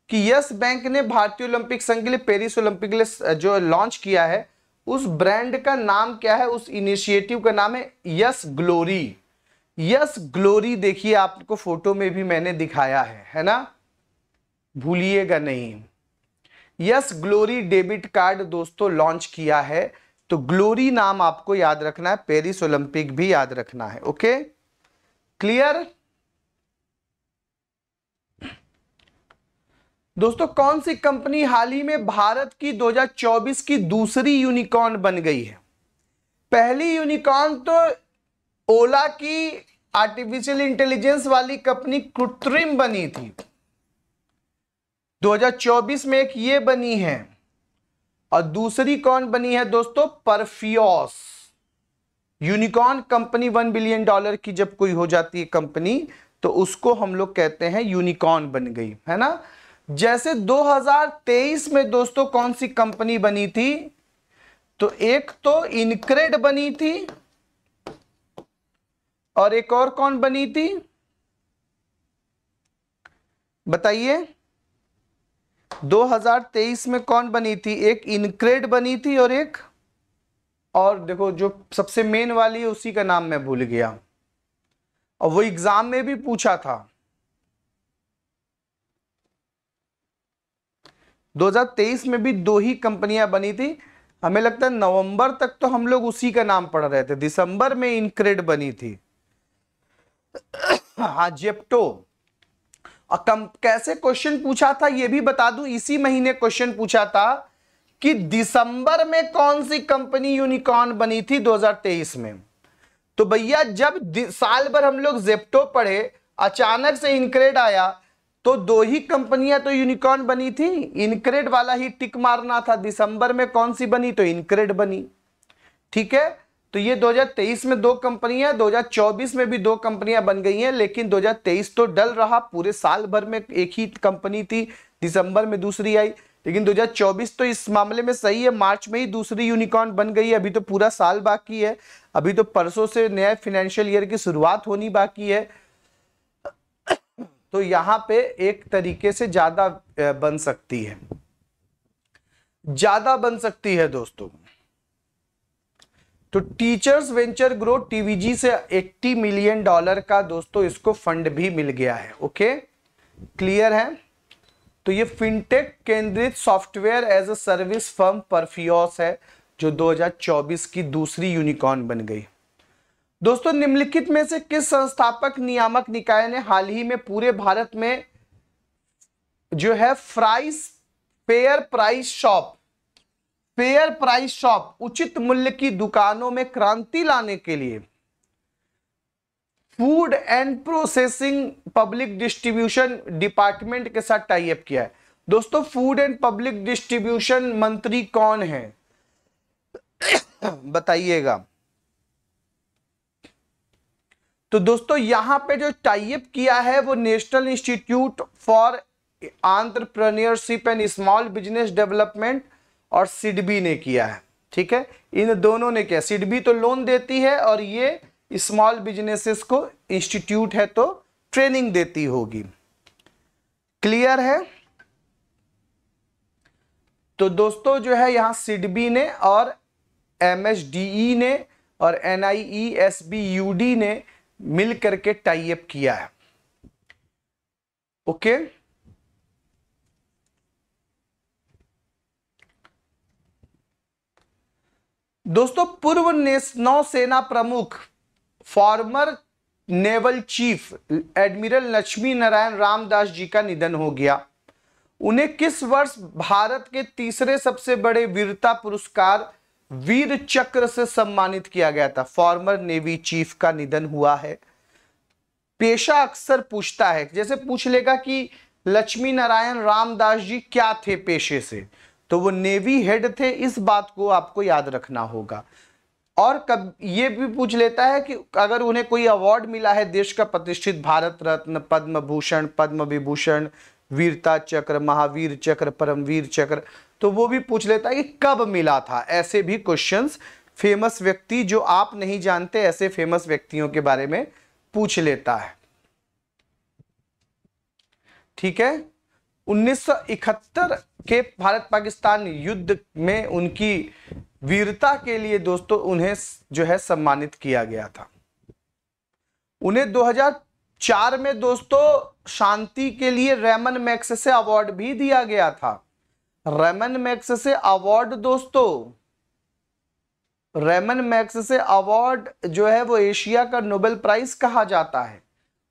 कि यस बैंक ने भारतीय ओलंपिक संघ के लिए पेरिस ओलंपिक के लिए जो लॉन्च किया है उस ब्रांड का नाम क्या है उस इनिशिएटिव का नाम है यस ग्लोरी यस ग्लोरी देखिए आपको फोटो में भी मैंने दिखाया है है ना भूलिएगा नहीं यस ग्लोरी डेबिट कार्ड दोस्तों लॉन्च किया है तो ग्लोरी नाम आपको याद रखना है पेरिस ओलंपिक भी याद रखना है ओके क्लियर दोस्तों कौन सी कंपनी हाल ही में भारत की 2024 की दूसरी यूनिकॉर्न बन गई है पहली यूनिकॉर्न तो ओला की आर्टिफिशियल इंटेलिजेंस वाली कंपनी कृत्रिम बनी थी 2024 में एक ये बनी है और दूसरी कौन बनी है दोस्तों Perfios unicorn company one billion dollar की जब कोई हो जाती है कंपनी तो उसको हम लोग कहते हैं यूनिकॉर्न बन गई है ना जैसे 2023 में दोस्तों कौन सी कंपनी बनी थी तो एक तो इनक्रेड बनी थी और एक और कौन बनी थी बताइए 2023 में कौन बनी थी एक इनक्रेड बनी थी और एक और देखो जो सबसे मेन वाली है उसी का नाम मैं भूल गया और वो एग्जाम में भी पूछा था 2023 में भी दो ही कंपनियां बनी थी हमें लगता है नवंबर तक तो हम लोग उसी का नाम पढ़ रहे थे दिसंबर में इनक्रेड बनी थी हाँ जेप्टो कम कैसे क्वेश्चन पूछा था यह भी बता दूं इसी महीने क्वेश्चन पूछा था कि दिसंबर में कौन सी कंपनी यूनिकॉर्न बनी थी 2023 में तो भैया जब साल भर हम लोग जेप्टो पढ़े अचानक से इनक्रेड आया तो दो ही कंपनियां तो यूनिकॉर्न बनी थी इनक्रेड वाला ही टिक मारना था दिसंबर में कौन सी बनी तो इनक्रेड बनी ठीक है तो ये 2023 में दो कंपनियां 2024 में भी दो कंपनियां बन गई हैं लेकिन 2023 तो डल रहा पूरे साल भर में एक ही कंपनी थी दिसंबर में दूसरी आई लेकिन 2024 तो इस मामले में सही है मार्च में ही दूसरी यूनिकॉर्न बन गई है अभी तो पूरा साल बाकी है अभी तो परसों से नया फिनेंशियल ईयर की शुरुआत होनी बाकी है तो यहाँ पे एक तरीके से ज्यादा बन सकती है ज्यादा बन सकती है दोस्तों तो टीचर्स वेंचर ग्रो टीवीजी से 80 मिलियन डॉलर का दोस्तों इसको फंड भी मिल गया है ओके क्लियर है तो ये फिनटेक केंद्रित software as a service firm Perfios है जो 2024 की दूसरी यूनिकॉर्न बन गई दोस्तों निम्नलिखित में से किस संस्थापक नियामक निकाय ने हाल ही में पूरे भारत में जो है फ्राइस fair price shop fair price shop उचित मूल्य की दुकानों में क्रांति लाने के लिए food and processing public distribution department के साथ टाइप किया है दोस्तों फूड एंड पब्लिक डिस्ट्रीब्यूशन मंत्री कौन है बताइएगा तो दोस्तों यहां पे जो टाइप किया है वो national institute for entrepreneurship and small business development और सिडबी ने किया है ठीक है इन दोनों ने किया सिडबी तो लोन देती है और ये स्मॉल बिजनेसेस को इंस्टीट्यूट है तो ट्रेनिंग देती होगी क्लियर है तो दोस्तों जो है यहां सिडबी ने और एम e ने और एन e ने मिल करके टाइप किया है ओके okay? दोस्तों पूर्व नौसेना प्रमुख former naval chief admiral Laxmi Narayan Ramdas ji का निधन हो गया उन्हें किस वर्ष भारत के तीसरे सबसे बड़े वीरता पुरस्कार वीर चक्र से सम्मानित किया गया था फॉर्मर नेवी चीफ का निधन हुआ है पेशा अक्सर पूछता है जैसे पूछ लेगा कि लक्ष्मी नारायण रामदास जी क्या थे पेशे से तो वो नेवी हेड थे इस बात को आपको याद रखना होगा और कब ये भी पूछ लेता है कि अगर उन्हें कोई अवार्ड मिला है देश का प्रतिष्ठित भारत रत्न पद्म भूषण पद्म विभूषण वीरता चक्र महावीर चक्र परमवीर चक्र तो वो भी पूछ लेता है कि कब मिला था ऐसे भी क्वेश्चंस फेमस व्यक्ति जो आप नहीं जानते ऐसे फेमस व्यक्तियों के बारे में पूछ लेता है ठीक है 1971 के भारत पाकिस्तान युद्ध में उनकी वीरता के लिए दोस्तों उन्हें जो है सम्मानित किया गया था उन्हें 2004 में दोस्तों शांति के लिए रेमन मैक्स से अवार्ड भी दिया गया था रेमन मैक्स से अवार्ड दोस्तों रेमन मैक्स से अवार्ड जो है वो एशिया का नोबेल प्राइज कहा जाता है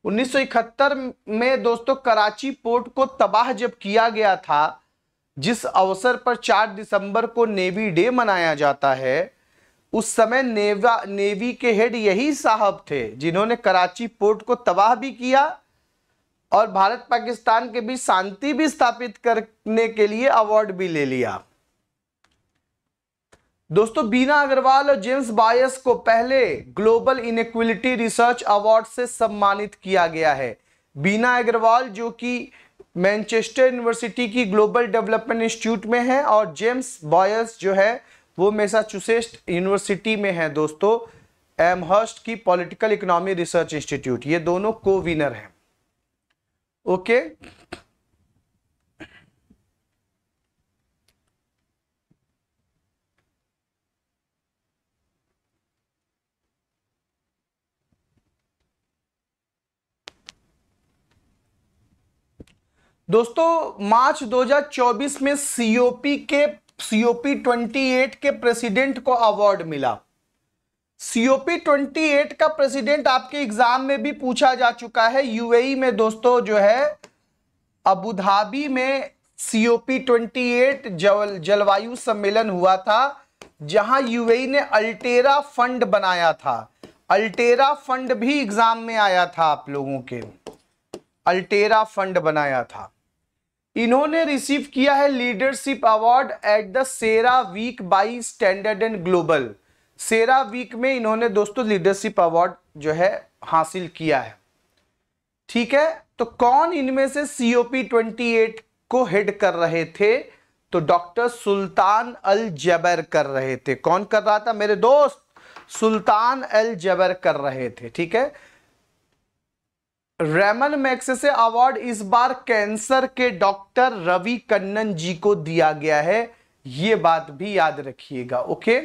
1971 में दोस्तों कराची पोर्ट को तबाह जब किया गया था जिस अवसर पर 4 दिसंबर को नेवी डे मनाया जाता है उस समय नेवा नेवी के हेड यही साहब थे जिन्होंने कराची पोर्ट को तबाह भी किया और भारत पाकिस्तान के बीच शांति भी स्थापित करने के लिए अवार्ड भी ले लिया दोस्तों बीना अग्रवाल और जेम्स बायस को पहले ग्लोबल इनक्वलिटी रिसर्च अवार्ड से सम्मानित किया गया है बीना अग्रवाल जो कि मैनचेस्टर यूनिवर्सिटी की ग्लोबल डेवलपमेंट इंस्टीट्यूट में है और जेम्स बॉयस जो है वो मैसाचुसेट्स यूनिवर्सिटी में है दोस्तों एमहर्स्ट की पॉलिटिकल इकोनॉमी रिसर्च इंस्टीट्यूट ये दोनों को विनर हैं ओके दोस्तों मार्च 2024 में सीओपी के सीओपी 28 के प्रेसिडेंट को अवार्ड मिला सीओपी 28 का प्रेसिडेंट आपके एग्जाम में भी पूछा जा चुका है यूएई e में दोस्तों जो है अबू धाबी में सीओपी 28 जल जलवायु सम्मेलन हुआ था जहां यूएई e ने अल्टेरा फंड बनाया था अल्टेरा फंड भी एग्जाम में आया था आप लोगों के अल्टेरा फंड बनाया था इन्होंने रिसीव किया है leadership award at the CERAWeek by Standard and Global CERAWeek में इन्होंने दोस्तों लीडरशिप अवार्ड जो है हासिल किया है ठीक है तो कौन इनमें से सीओपी ट्वेंटी एट को हेड कर रहे थे तो डॉक्टर सुल्तान अल जबर कर रहे थे कौन कर रहा था मेरे दोस्त सुल्तान अल जबर कर रहे थे ठीक है रेमन मैक्स से अवार्ड इस बार कैंसर के डॉक्टर रवि कन्नन जी को दिया गया है ये बात भी याद रखिएगा ओके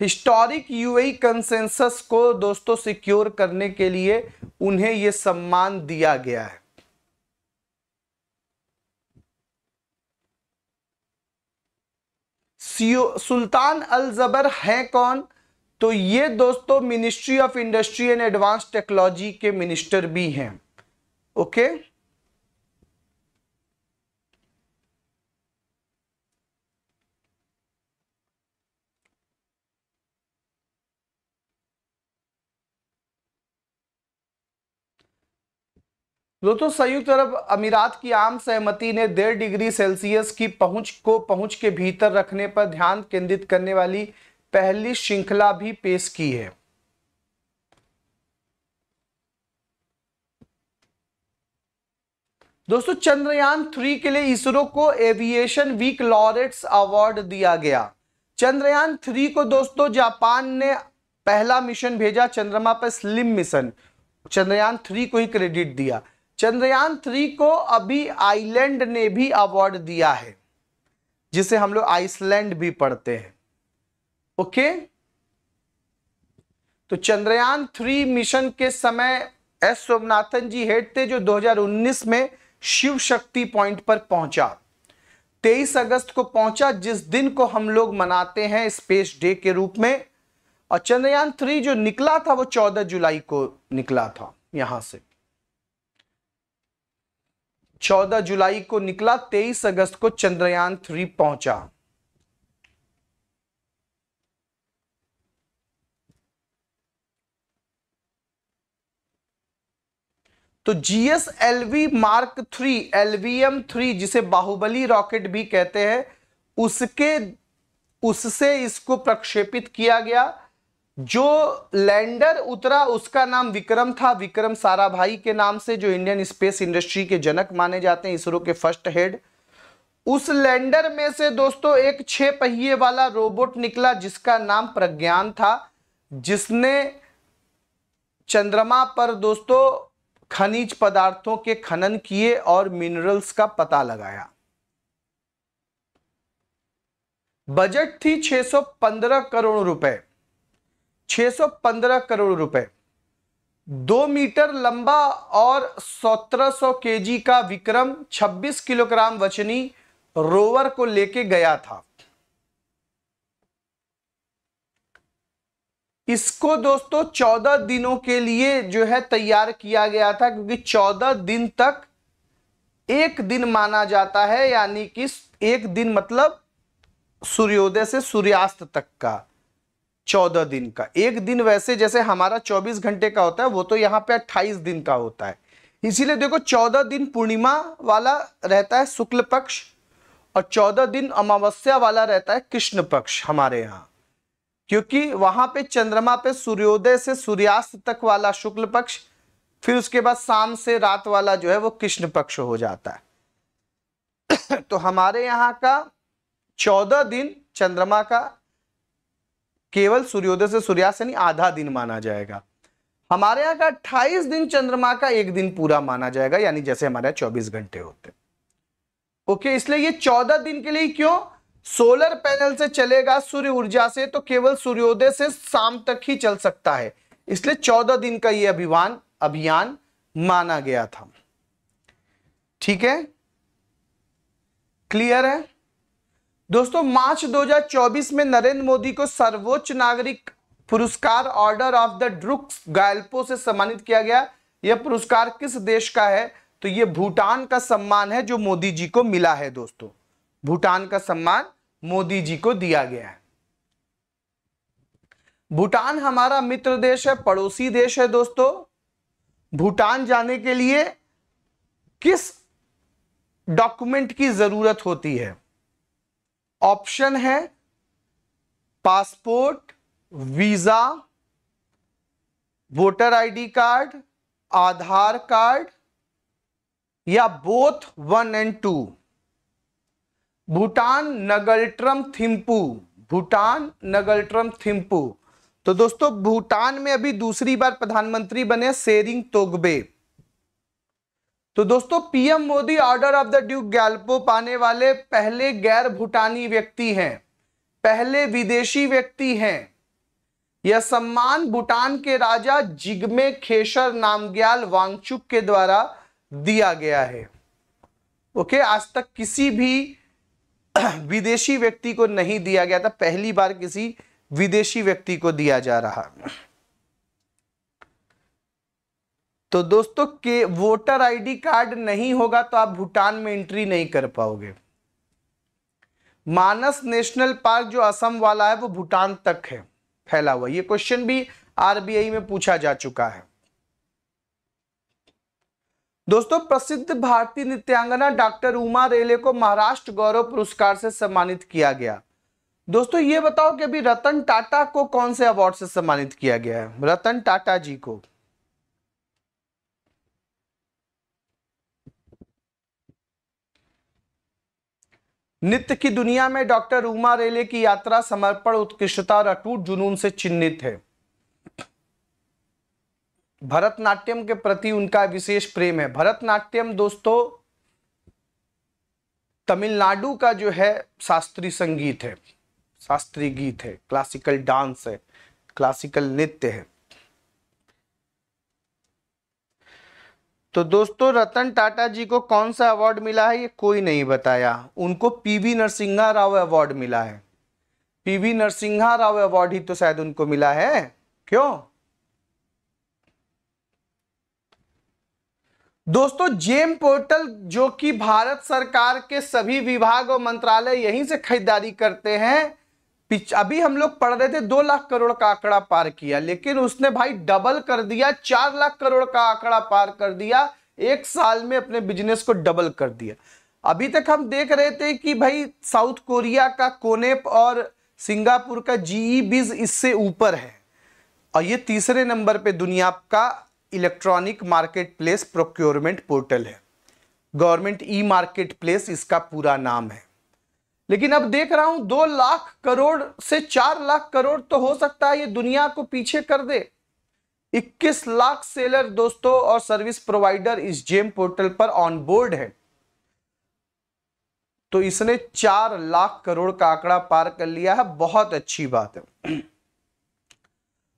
हिस्टोरिक यूएई कंसेंसस को दोस्तों सिक्योर करने के लिए उन्हें यह सम्मान दिया गया है सुल्तान अल जबर है कौन तो ये दोस्तों ministry of industry and advance technology के मिनिस्टर भी हैं ओके दोस्तों संयुक्त अरब अमीरात की आम सहमति ने डेढ़ डिग्री सेल्सियस की पहुंच को पहुंच के भीतर रखने पर ध्यान केंद्रित करने वाली पहली श्रृंखला भी पेश की है दोस्तों चंद्रयान थ्री के लिए इसरो को एविएशन वीक लॉरेट्स अवार्ड दिया गया चंद्रयान थ्री को दोस्तों जापान ने पहला मिशन भेजा चंद्रमा पर स्लिम मिशन चंद्रयान थ्री को ही क्रेडिट दिया चंद्रयान थ्री को अभी आइलैंड ने भी अवार्ड दिया है जिसे हम लोग आइसलैंड भी पढ़ते हैं ओके तो चंद्रयान थ्री मिशन के समय एस सोमनाथन जी हेड थे जो 2019 में शिव शक्ति पॉइंट पर पहुंचा 23 अगस्त को पहुंचा जिस दिन को हम लोग मनाते हैं स्पेस डे के रूप में और चंद्रयान थ्री जो निकला था वो 14 जुलाई को निकला था यहां से 14 जुलाई को निकला 23 अगस्त को चंद्रयान थ्री पहुंचा तो V mark three M three जिसे बाहुबली रॉकेट भी कहते हैं उसके उससे इसको प्रक्षेपित किया गया जो लैंडर उतरा उसका नाम विक्रम था विक्रम साराभाई के नाम से जो इंडियन स्पेस इंडस्ट्री के जनक माने जाते हैं इसरो के फर्स्ट हेड उस लैंडर में से दोस्तों एक छह पहिए वाला रोबोट निकला जिसका नाम प्रज्ञान था जिसने चंद्रमा पर दोस्तों खनिज पदार्थों के खनन किए और मिनरल्स का पता लगाया बजट थी 615 करोड़ रुपए 615 करोड़ रुपए दो मीटर लंबा और 1700 केजी का विक्रम 26 किलोग्राम वचनी रोवर को लेके गया था इसको दोस्तों चौदह दिनों के लिए जो है तैयार किया गया था क्योंकि चौदह दिन तक एक दिन माना जाता है यानी कि एक दिन मतलब सूर्योदय से सूर्यास्त तक का चौदह दिन का एक दिन वैसे जैसे हमारा चौबीस घंटे का होता है वो तो यहाँ पे अट्ठाईस दिन का होता है इसीलिए देखो चौदह दिन पूर्णिमा वाला रहता है शुक्ल पक्ष और चौदह दिन अमावस्या वाला रहता है कृष्ण पक्ष हमारे यहाँ क्योंकि वहां पे चंद्रमा पे सूर्योदय से सूर्यास्त तक वाला शुक्ल पक्ष फिर उसके बाद शाम से रात वाला जो है वो कृष्ण पक्ष हो जाता है तो हमारे यहाँ का चौदह दिन चंद्रमा का केवल सूर्योदय से सूर्यास्त यानी आधा दिन माना जाएगा हमारे यहाँ का अट्ठाईस दिन चंद्रमा का एक दिन पूरा माना जाएगा यानी जैसे हमारे यहाँ चौबीस घंटे होते ओके इसलिए ये चौदह दिन के लिए क्यों सोलर पैनल से चलेगा सूर्य ऊर्जा से तो केवल सूर्योदय से शाम तक ही चल सकता है इसलिए चौदह दिन का यह अभियान अभियान माना गया था ठीक है क्लियर है दोस्तों मार्च 2024 में नरेंद्र मोदी को सर्वोच्च नागरिक पुरस्कार Order of the Druk Gyalpo से सम्मानित किया गया यह पुरस्कार किस देश का है तो यह भूटान का सम्मान है जो मोदी जी को मिला है दोस्तों भूटान का सम्मान मोदी जी को दिया गया है भूटान हमारा मित्र देश है पड़ोसी देश है दोस्तों भूटान जाने के लिए किस डॉक्यूमेंट की जरूरत होती है ऑप्शन है passport visa voter ID card Aadhaar card या both one and two Bhutan ngultrum Thimphu Bhutan ngultrum Thimphu तो दोस्तों भूटान में अभी दूसरी बार प्रधानमंत्री बने सेरिंग तोगबे तो दोस्तों PM Modi Order of the Druk Gyalpo पाने वाले पहले गैर भूटानी व्यक्ति हैं पहले विदेशी व्यक्ति हैं यह सम्मान भूटान के राजा जिग्मे खेसर नामग्याल वांगचुक के द्वारा दिया गया है ओके आज तक किसी भी विदेशी व्यक्ति को नहीं दिया गया था पहली बार किसी विदेशी व्यक्ति को दिया जा रहा तो दोस्तों के वोटर आईडी कार्ड नहीं होगा तो आप भूटान में एंट्री नहीं कर पाओगे मानस नेशनल पार्क जो असम वाला है वो भूटान तक है फैला हुआ ये क्वेश्चन भी आरबीआई में पूछा जा चुका है दोस्तों प्रसिद्ध भारतीय नृत्यांगना डॉक्टर उमा रेले को महाराष्ट्र गौरव पुरस्कार से सम्मानित किया गया दोस्तों ये बताओ कि अभी रतन टाटा को कौन से अवार्ड से सम्मानित किया गया है रतन टाटा जी को नृत्य की दुनिया में डॉक्टर उमा रेले की यात्रा समर्पण उत्कृष्टता और अटूट जुनून से चिन्हित है भरतनाट्यम के प्रति उनका विशेष प्रेम है भरतनाट्यम दोस्तों तमिलनाडु का जो है शास्त्रीय संगीत है शास्त्रीय गीत है क्लासिकल डांस है क्लासिकल नृत्य है तो दोस्तों रतन टाटा जी को कौन सा अवार्ड मिला है ये कोई नहीं बताया उनको पीवी नरसिंहा राव अवार्ड मिला है पीवी नरसिंहा राव अवार्ड ही तो शायद उनको मिला है क्यों दोस्तों जेम पोर्टल जो कि भारत सरकार के सभी विभाग और मंत्रालय यहीं से खरीदारी करते हैं अभी हम लोग पढ़ रहे थे दो लाख करोड़ का आंकड़ा पार किया लेकिन उसने भाई डबल कर दिया चार लाख करोड़ का आंकड़ा पार कर दिया एक साल में अपने बिजनेस को डबल कर दिया अभी तक हम देख रहे थे कि भाई साउथ कोरिया का कोनेप और सिंगापुर का जीई बिज इससे ऊपर है और ये तीसरे नंबर पे दुनिया का electronic marketplace procurement portal है गवर्नमेंट ई मार्केट प्लेस इसका पूरा नाम है लेकिन अब देख रहा हूं दो लाख करोड़ से चार लाख करोड़ तो हो सकता है ये दुनिया को पीछे कर दे 21 लाख सेलर दोस्तों और सर्विस प्रोवाइडर इस जेम पोर्टल पर ऑन बोर्ड है तो इसने चार लाख करोड़ का आंकड़ा पार कर लिया है बहुत अच्छी बात है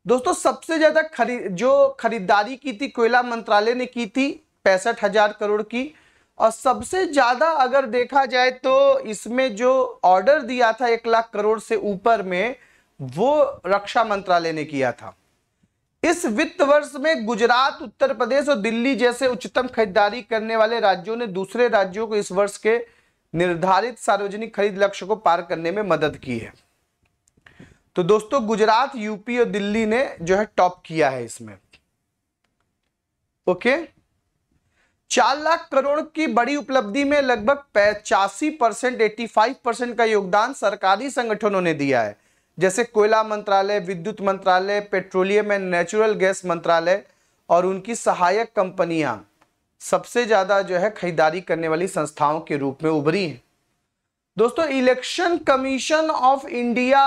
दोस्तों सबसे ज़्यादा खरीद जो खरीदारी की थी कोयला मंत्रालय ने की थी पैंसठ हजार करोड़ की और सबसे ज़्यादा अगर देखा जाए तो इसमें जो ऑर्डर दिया था एक लाख करोड़ से ऊपर में वो रक्षा मंत्रालय ने किया था इस वित्त वर्ष में गुजरात उत्तर प्रदेश और दिल्ली जैसे उच्चतम खरीदारी करने वाले राज्यों ने दूसरे राज्यों को इस वर्ष के निर्धारित सार्वजनिक खरीद लक्ष्य को पार करने में मदद की है तो दोस्तों गुजरात यूपी और दिल्ली ने जो है टॉप किया है इसमें ओके चार लाख करोड़ की बड़ी उपलब्धि में लगभग पचासी परसेंट एटी फाइव परसेंट का योगदान सरकारी संगठनों ने दिया है जैसे कोयला मंत्रालय विद्युत मंत्रालय पेट्रोलियम एंड नेचुरल गैस मंत्रालय और उनकी सहायक कंपनियां सबसे ज़्यादा जो है खरीदारी करने वाली संस्थाओं के रूप में उभरी हैं दोस्तों इलेक्शन कमीशन ऑफ इंडिया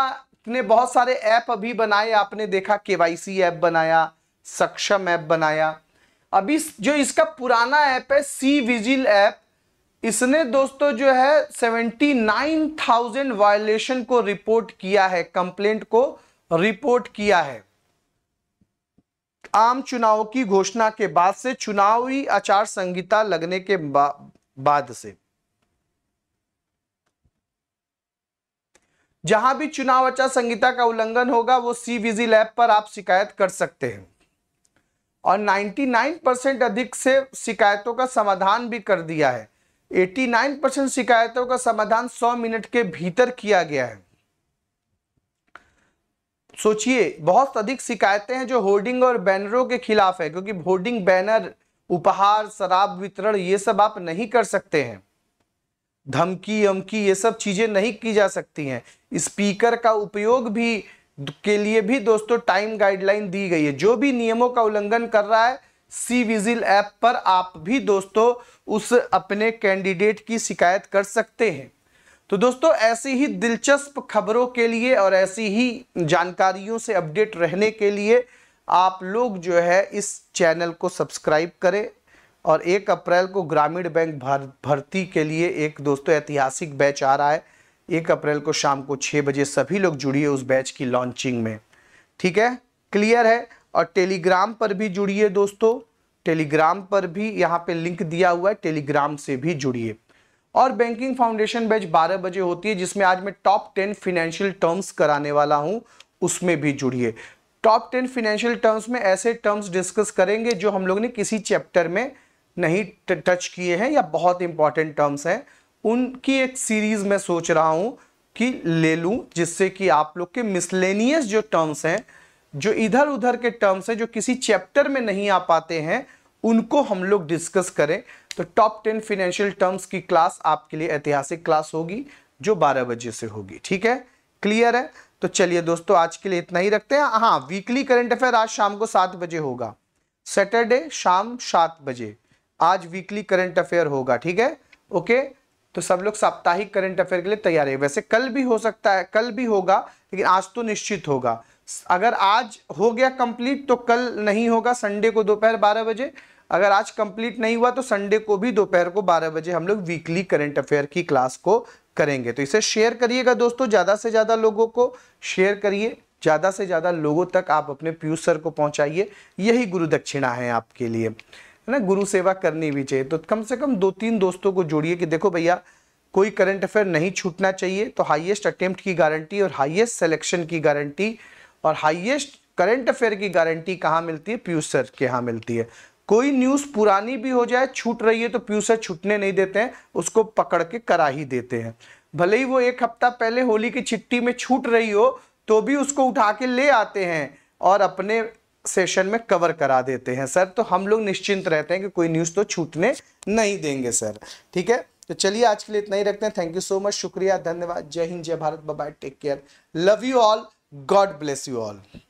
ने बहुत सारे ऐप अभी बनाए आपने देखा केवाईसी ऐप बनाया सक्षम ऐप बनाया अभी जो इसका पुराना ऐप है सी विजिल ऐप इसने दोस्तों जो है 79,000 वायलेशन को रिपोर्ट किया है कंप्लेंट को रिपोर्ट किया है आम चुनाव की घोषणा के बाद से चुनावी आचार संहिता लगने के बा, बाद से जहां भी चुनाव आचार संहिता का उल्लंघन होगा वो सी विजिल ऐप पर आप शिकायत कर सकते हैं और 99 परसेंट अधिक से शिकायतों का समाधान भी कर दिया है 89 परसेंट शिकायतों का समाधान 100 मिनट के भीतर किया गया है सोचिए बहुत अधिक शिकायतें हैं जो होर्डिंग और बैनरों के खिलाफ है क्योंकि होर्डिंग बैनर उपहार शराब वितरण ये सब आप नहीं कर सकते हैं धमकी अमकी ये सब चीज़ें नहीं की जा सकती हैं स्पीकर का उपयोग भी के लिए भी दोस्तों टाइम गाइडलाइन दी गई है जो भी नियमों का उल्लंघन कर रहा है सी विजिल ऐप पर आप भी दोस्तों उस अपने कैंडिडेट की शिकायत कर सकते हैं तो दोस्तों ऐसी ही दिलचस्प खबरों के लिए और ऐसी ही जानकारियों से अपडेट रहने के लिए आप लोग जो है इस चैनल को सब्सक्राइब करें और एक अप्रैल को ग्रामीण बैंक भर्ती के लिए एक दोस्तों ऐतिहासिक बैच आ रहा है एक अप्रैल को शाम को छः बजे सभी लोग जुड़िए उस बैच की लॉन्चिंग में ठीक है क्लियर है और टेलीग्राम पर भी जुड़िए दोस्तों टेलीग्राम पर भी यहाँ पे लिंक दिया हुआ है टेलीग्राम से भी जुड़िए और बैंकिंग फाउंडेशन बैच 12 बजे होती है जिसमें आज मैं टॉप टेन फिनेंशियल टर्म्स कराने वाला हूँ उसमें भी जुड़िए टॉप टेन फिनेंशियल टर्म्स में ऐसे टर्म्स डिस्कस करेंगे जो हम लोग ने किसी चैप्टर में नहीं टच किए हैं या बहुत इंपॉर्टेंट टर्म्स हैं उनकी एक सीरीज मैं सोच रहा हूं कि ले लूं जिससे कि आप लोग के मिसलेनियस जो टर्म्स हैं जो इधर उधर के टर्म्स हैं जो किसी चैप्टर में नहीं आ पाते हैं उनको हम लोग डिस्कस करें तो टॉप टेन फिनेंशियल टर्म्स की क्लास आपके लिए ऐतिहासिक क्लास होगी जो बारह बजे से होगी ठीक है क्लियर है तो चलिए दोस्तों आज के लिए इतना ही रखते हैं हाँ वीकली करंट अफेयर आज शाम को सात बजे होगा सैटरडे शाम सात बजे आज वीकली करंट अफेयर होगा ठीक है ओके तो सब लोग साप्ताहिक करंट अफेयर के लिए तैयार है वैसे कल भी हो सकता है कल भी होगा लेकिन आज तो निश्चित होगा अगर आज हो गया कंप्लीट तो कल नहीं होगा संडे को दोपहर बारह बजे अगर आज कंप्लीट नहीं हुआ तो संडे को भी दोपहर को बारह बजे हम लोग वीकली करंट अफेयर की क्लास को करेंगे तो इसे शेयर करिएगा दोस्तों ज़्यादा से ज़्यादा लोगों को शेयर करिए ज़्यादा से ज़्यादा लोगों तक आप अपने प्यू सर को पहुंचाइए यही गुरु दक्षिणा है आपके लिए है ना गुरु सेवा करनी भी चाहिए तो कम से कम दो तीन दोस्तों को जोड़िए कि देखो भैया कोई करंट अफेयर नहीं छूटना चाहिए तो हाईएस्ट अटेम्प्ट की गारंटी और हाईएस्ट सिलेक्शन की गारंटी और हाईएस्ट करंट अफेयर की गारंटी कहाँ मिलती है पीयूष सर के यहाँ मिलती है कोई न्यूज़ पुरानी भी हो जाए छूट रही है तो पीयूष सर छूटने नहीं देते हैं उसको पकड़ के करा ही देते हैं भले ही वो एक हफ्ता पहले होली की छिट्टी में छूट रही हो तो भी उसको उठा के ले आते हैं और अपने सेशन में कवर करा देते हैं सर तो हम लोग निश्चिंत रहते हैं कि कोई न्यूज़ तो छूटने नहीं देंगे सर ठीक है तो चलिए आज के लिए इतना ही रखते हैं थैंक यू सो मच शुक्रिया धन्यवाद Jai Hind Jai Bharat bye take care love you all God bless you all